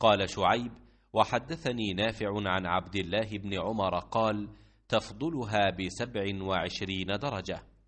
قال شعيب وحدثني نافع عن عبد الله بن عمر قال تفضلها بسبع وعشرين درجة